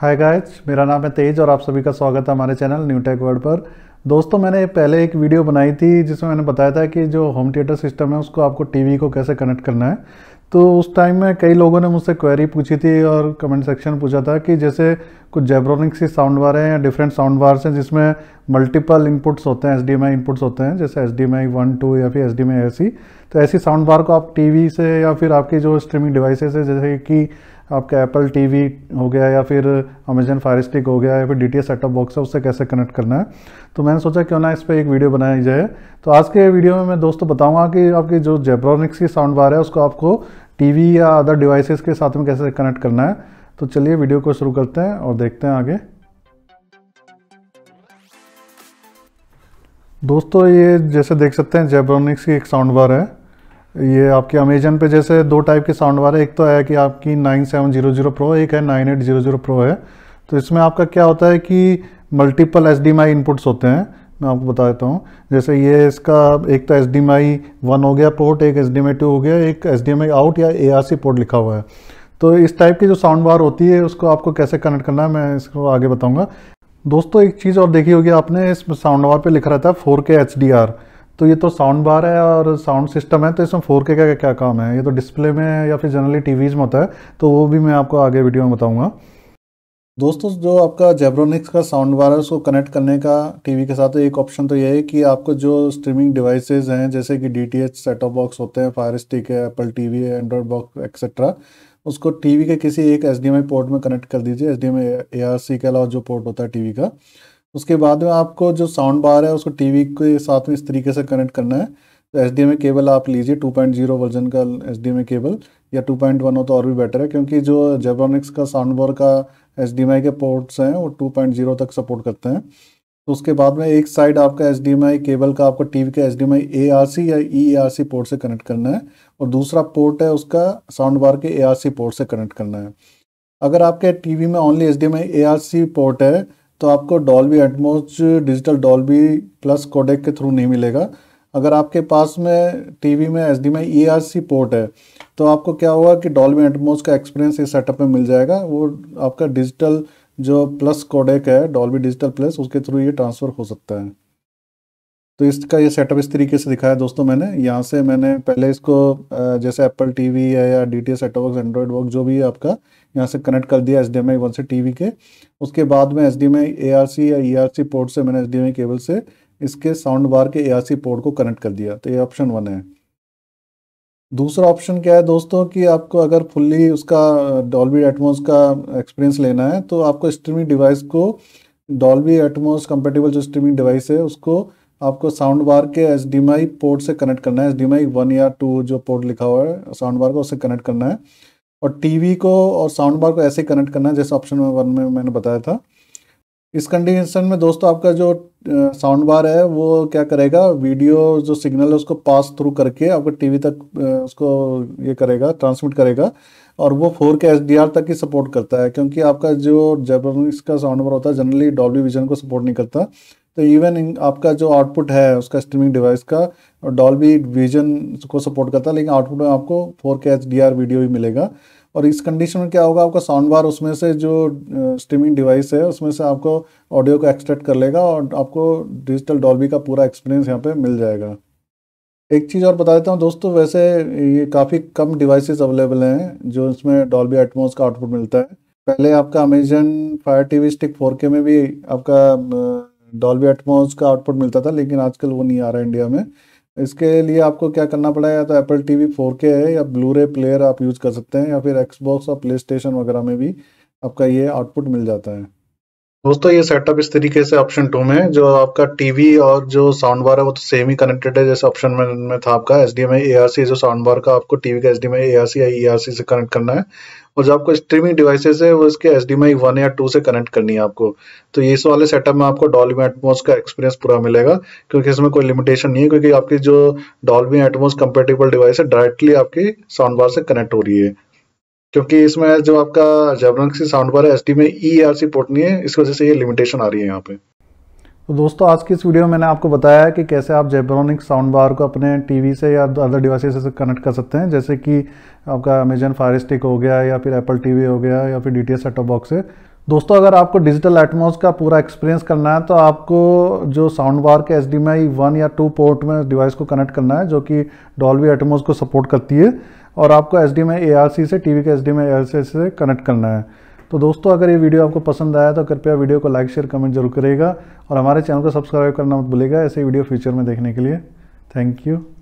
hi guys मेरा नाम है तेज और आप सभी का स्वागत है हमारे चैनल न्यू टेक वर्ड पर दोस्तों मैंने पहले एक वीडियो बनाई थी जिसमें मैंने बताया था कि जो होम थिएटर सिस्टम है उसको आपको टीवी को कैसे कनेक्ट करना है तो उस टाइम में कई लोगों ने मुझसे क्वेरी पूछी थी और कमेंट सेक्शन पूछा था कि जैसे कुछ जेब्रोनिक्स की साउंड वार हैं या डिफरेंट साउंड बार्स हैं जिसमें मल्टीपल इनपुट्स होते हैं एस इनपुट्स होते हैं जैसे एस डी वन टू या फिर एस डी ऐसी तो ऐसी साउंड बार को आप टी से या फिर आपकी जो स्ट्रीमिंग डिवाइसेज है जैसे कि आपका एप्पल टीवी हो गया या फिर अमेजन फायर स्टिक हो गया या फिर डी टी सेटअप बॉक्स है उससे कैसे कनेक्ट करना है तो मैंने सोचा क्यों ना इस पर एक वीडियो बनाई जाए तो आज के वीडियो में मैं दोस्तों बताऊँगा कि आपकी जो जेब्रॉनिक्स की साउंड बार है उसको आपको टीवी या अदर डिवाइसेस के साथ में कैसे कनेक्ट करना है तो चलिए वीडियो को शुरू करते हैं और देखते हैं आगे दोस्तों ये जैसे देख सकते हैं जेब्रॉनिक्स की एक साउंड बार है ये आपके अमेजन पे जैसे दो टाइप के साउंड बार है एक तो है कि आपकी 9700 प्रो एक है 9800 प्रो है तो इसमें आपका क्या होता है कि मल्टीपल एस इनपुट्स होते हैं मैं आपको बता देता हूँ जैसे ये इसका एक तो एस डी वन हो गया पोर्ट एक एस डी टू हो गया एक एस डी आउट या ए आर सी पोर्ट लिखा हुआ है तो इस टाइप की जो साउंड बार होती है उसको आपको कैसे कनेक्ट करना है मैं इसको आगे बताऊँगा दोस्तों एक चीज़ और देखी होगी आपने इस साउंड बार पे लिखा रहता है फोर के एच डी आर तो ये तो साउंड बार है और साउंड सिस्टम है तो इसमें फोर के का क्या काम है ये तो डिस्प्ले में या फिर जनरली टीवीज़ में होता है तो वो भी मैं आपको आगे वीडियो में बताऊँगा दोस्तों जो आपका जेब्रोनिक्स का साउंड बार है उसको कनेक्ट करने का टीवी के साथ एक ऑप्शन तो ये है कि आपको जो स्ट्रीमिंग डिवाइसेस हैं जैसे कि D T H setup box होते हैं फायर स्टिक है एप्पल टीवी है एंड्रॉयड बॉक्स एक्सेट्रा उसको टीवी के किसी एक आई पोर्ट में कनेक्ट कर दीजिए S D M A R C के अलावा जो पोर्ट होता है वी का उसके बाद में आपको जो साउंड बार है उसको टीवी के साथ में इस तरीके से कनेक्ट करना है तो एच केबल आप लीजिए 2.0 वर्जन का एच डी केबल या 2.1 हो तो और भी बेटर है क्योंकि जो जेब्रोनिक्स का साउंड बार का एच के पोर्ट्स हैं वो 2.0 तक सपोर्ट करते हैं तो उसके बाद में एक साइड आपका एच केबल का आपको टीवी का एच डी या ई e पोर्ट से कनेक्ट करना है और दूसरा पोर्ट है उसका साउंड बार के ए पोर्ट से कनेक्ट करना है अगर आपके टीवी में ओनली एच डी पोर्ट है तो आपको Dolby Atmos digital Dolby plus codec के थ्रू नहीं मिलेगा अगर आपके पास में टीवी में एच डी में ई आर सी पोर्ट है तो आपको क्या होगा कि डॉल्बी एटमोस का एक्सपीरियंस इस सेटअप में मिल जाएगा वो आपका डिजिटल जो प्लस कोडेक है डॉल्बी डिजिटल प्लस उसके थ्रू ये ट्रांसफ़र हो सकता है तो इसका ये सेटअप इस तरीके से दिखाया दोस्तों मैंने यहाँ से मैंने पहले इसको जैसे एप्पल टीवी है या D T setup box Android work जो भी है आपका यहाँ से कनेक्ट कर दिया H D M I one से टी वी के उसके बाद में H D M I A R C या ई आर सी पोर्ट से मैंने H D M I cable से इसके साउंड बार के ए आर सी पोर्ट को कनेक्ट कर दिया तो ये ऑप्शन वन है दूसरा ऑप्शन क्या है दोस्तों कि आपको अगर फुल्ली उसका डॉल्बी एटमोस का एक्सपीरियंस लेना है तो आपको स्ट्रीमिंग डिवाइस को डॉल्बी एटमोस कंपेटेबल जो स्ट्रीमिंग डिवाइस है उसको आपको साउंड बार के एच पोर्ट से कनेक्ट करना है एच वन या टू जो पोर्ट लिखा हुआ है साउंड बार को उससे कनेक्ट करना है और टीवी को और साउंड बार को ऐसे कनेक्ट करना है जैसे ऑप्शन वन में मैंने बताया था इस कंडीशन में दोस्तों आपका जो साउंड बार है वो क्या करेगा वीडियो जो सिग्नल है उसको पास थ्रू करके आपको टीवी तक उसको ये करेगा ट्रांसमिट करेगा और वो फोर के एच तक ही सपोर्ट करता है क्योंकि आपका जो जब इसका साउंड बार होता है जनरली डॉल्बी विजन को सपोर्ट नहीं करता तो इवन आपका जो आउटपुट है उसका स्ट्रीमिंग डिवाइस का भी विजन को सपोर्ट करता है लेकिन आउटपुट में आपको फोर के एच डी आर वीडियो भी मिलेगा और इस कंडीशन में क्या होगा आपका साउंड बार उसमें से जो स्ट्रीमिंग डिवाइस है उसमें से आपको ऑडियो को एक्सट्रैक्ट कर लेगा और आपको डिजिटल डॉल्बी का पूरा एक्सपीरियंस यहाँ पे मिल जाएगा एक चीज़ और बता देता हूँ दोस्तों वैसे ये काफ़ी कम डिवाइसेस अवेलेबल हैं जो इसमें डॉल्बी एटमोस का आउटपुट मिलता है पहले आपका Amazon fire T V stick four के में भी आपका डॉल्बी एटमोस का आउटपुट मिलता था लेकिन आजकल वो नहीं आ रहा है इंडिया में इसके लिए आपको क्या करना पड़ा या तो एप्पल टी वी है या ब्लू रे प्लेयर आप यूज़ कर सकते हैं या फिर एक्सबॉक्स और प्ले स्टेशन वगैरह में भी आपका ये आउटपुट मिल जाता है दोस्तों ये सेटअप इस तरीके से ऑप्शन टू में जो आपका टीवी और जो साउंड बार है वो तो सेम ही कनेक्टेड है जैसे ऑप्शन में, में था आपका एस डी एम ए जो साउंड बार का आपको टीवी का एस डी एम ए या आर e सी से कनेक्ट करना है और जो आपको स्ट्रीमिंग डिवाइसेस है वो इसके एस डी एम वन या टू से कनेक्ट करनी है आपको तो इस वाले सेटअप में आपको डॉल्बी एटमोस का एक्सपीरियंस पूरा मिलेगा क्योंकि इसमें कोई लिमिटेशन नहीं है क्योंकि आपकी जो डॉल्बी एटमोस कंपेटेबल डिवाइस है डायरेक्टली आपकी साउंड बार से कनेक्ट हो रही है क्योंकि इसमें जो आपका जेबरंग सी साउंड बार है एस में ई आर सी पोर्ट नहीं है इस वजह से ये लिमिटेशन आ रही है यहाँ पे तो दोस्तों आज की इस वीडियो में मैंने आपको बताया है कि कैसे आप जेब्रॉनिक साउंड बार को अपने टीवी से या अदर डिवाइसेस से कनेक्ट कर सकते हैं जैसे कि आपका अमेजन फायर स्टिक हो गया या फिर एप्पल टीवी हो गया या फिर डी टी सेटअप बॉक्स है दोस्तों अगर आपको डिजिटल एटमोस का पूरा एक्सपीरियंस करना है तो आपको जो साउंड बार के एच डी या टू पोर्ट में डिवाइस को कनेक्ट करना है जो कि डॉल्वी एटमोस को सपोर्ट करती है और आपको एस में ए से टी के एस में ए से कनेक्ट करना है तो दोस्तों अगर ये वीडियो आपको पसंद आया तो कृपया वीडियो को लाइक शेयर कमेंट जरूर करेगा और हमारे चैनल को सब्सक्राइब करना मत भूलेगा ऐसे वीडियो फ्यूचर में देखने के लिए थैंक यू